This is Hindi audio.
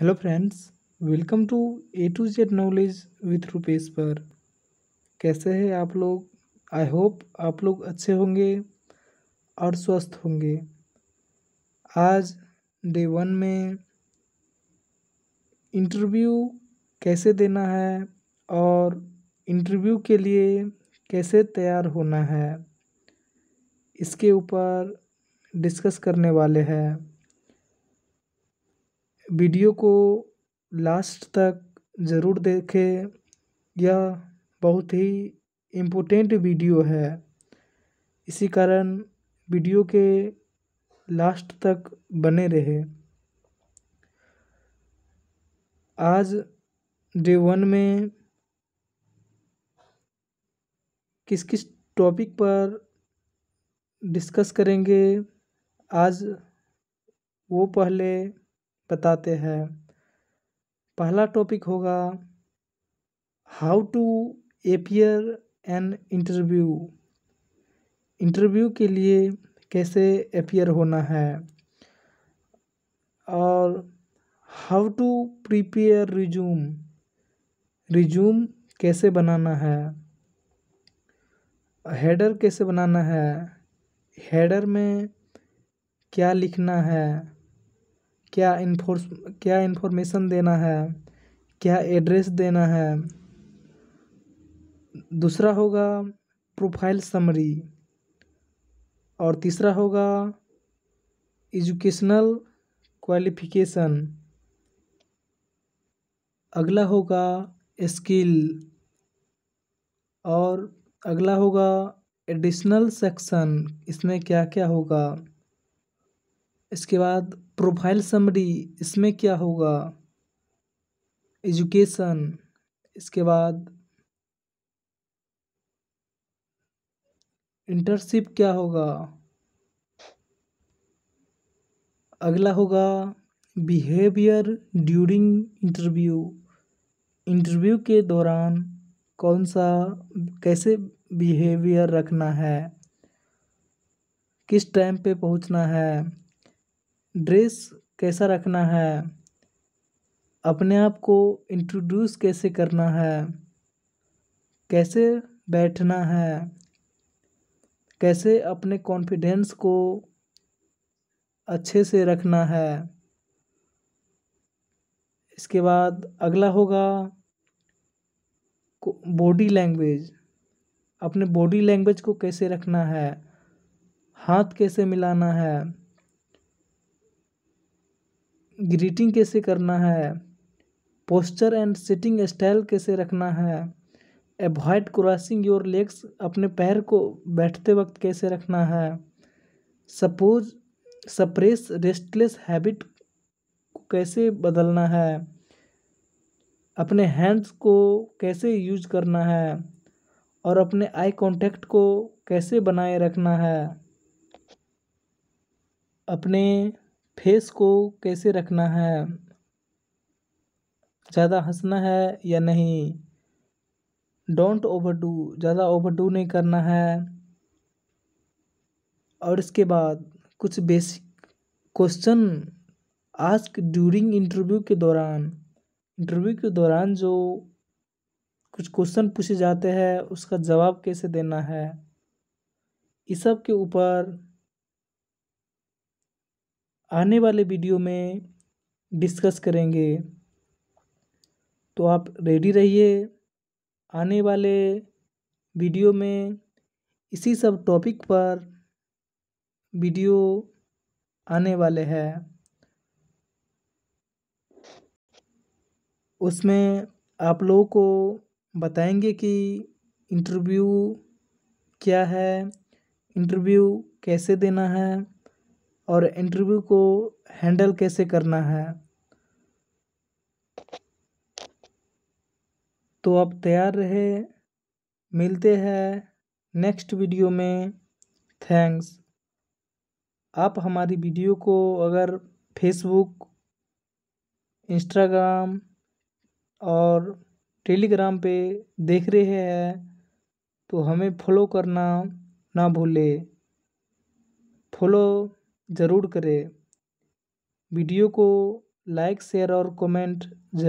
hello friends welcome to A to Z knowledge with Rupesh पर कैसे हैं आप लोग आई होप आप लोग अच्छे होंगे और स्वस्थ होंगे आज डे वन में इंटरव्यू कैसे देना है और इंटरव्यू के लिए कैसे तैयार होना है इसके ऊपर डिस्कस करने वाले हैं वीडियो को लास्ट तक ज़रूर देखें यह बहुत ही इम्पोर्टेंट वीडियो है इसी कारण वीडियो के लास्ट तक बने रहे आज डे वन में किस किस टॉपिक पर डिस्कस करेंगे आज वो पहले बताते हैं पहला टॉपिक होगा how to appear an interview interview के लिए कैसे अपियर होना है और how to prepare resume resume कैसे बनाना है हेडर कैसे बनाना है हेडर में क्या लिखना है क्या इन्फोर्स क्या इन्फॉर्मेशन देना है क्या एड्रेस देना है दूसरा होगा प्रोफाइल समरी और तीसरा होगा एजुकेशनल क्वालिफिकेशन अगला होगा स्किल और अगला होगा एडिशनल सेक्शन इसमें क्या क्या होगा इसके बाद प्रोफाइल समरी इसमें क्या होगा एजुकेशन इसके बाद इंटर्नशिप क्या होगा अगला होगा बिहेवियर ड्यूरिंग इंटरव्यू इंटरव्यू के दौरान कौन सा कैसे बिहेवियर रखना है किस टाइम पे पहुंचना है ड्रेस कैसा रखना है अपने आप को इंट्रोड्यूस कैसे करना है कैसे बैठना है कैसे अपने कॉन्फिडेंस को अच्छे से रखना है इसके बाद अगला होगा बॉडी लैंग्वेज अपने बॉडी लैंग्वेज को कैसे रखना है हाथ कैसे मिलाना है ग्रीटिंग कैसे करना है पोस्चर एंड सिटिंग स्टाइल कैसे रखना है एवॉइड क्रॉसिंग योर लेग्स अपने पैर को बैठते वक्त कैसे रखना है सपोज सप्रेस रेस्टलेस हैबिट को कैसे बदलना है अपने हैंड्स को कैसे यूज करना है और अपने आई कांटेक्ट को कैसे बनाए रखना है अपने फेस को कैसे रखना है ज़्यादा हंसना है या नहीं डोंट ओवर डू ज़्यादा ओवर डू नहीं करना है और इसके बाद कुछ basic question ask during interview के दौरान इंटरव्यू के दौरान जो कुछ क्वेश्चन पूछे जाते हैं उसका जवाब कैसे देना है इस सब के ऊपर आने वाले वीडियो में डिस्कस करेंगे तो आप रेडी रहिए आने वाले वीडियो में इसी सब टॉपिक पर वीडियो आने वाले हैं उसमें आप लोगों को बताएंगे कि इंटरव्यू क्या है इंटरव्यू कैसे देना है और इंटरव्यू को हैंडल कैसे करना है तो आप तैयार रहे मिलते हैं नेक्स्ट वीडियो में थैंक्स आप हमारी वीडियो को अगर फेसबुक इंस्टाग्राम और टेलीग्राम पे देख रहे हैं तो हमें फॉलो करना ना भूले फॉलो ज़रूर करें वीडियो को लाइक शेयर और कमेंट ज़रूर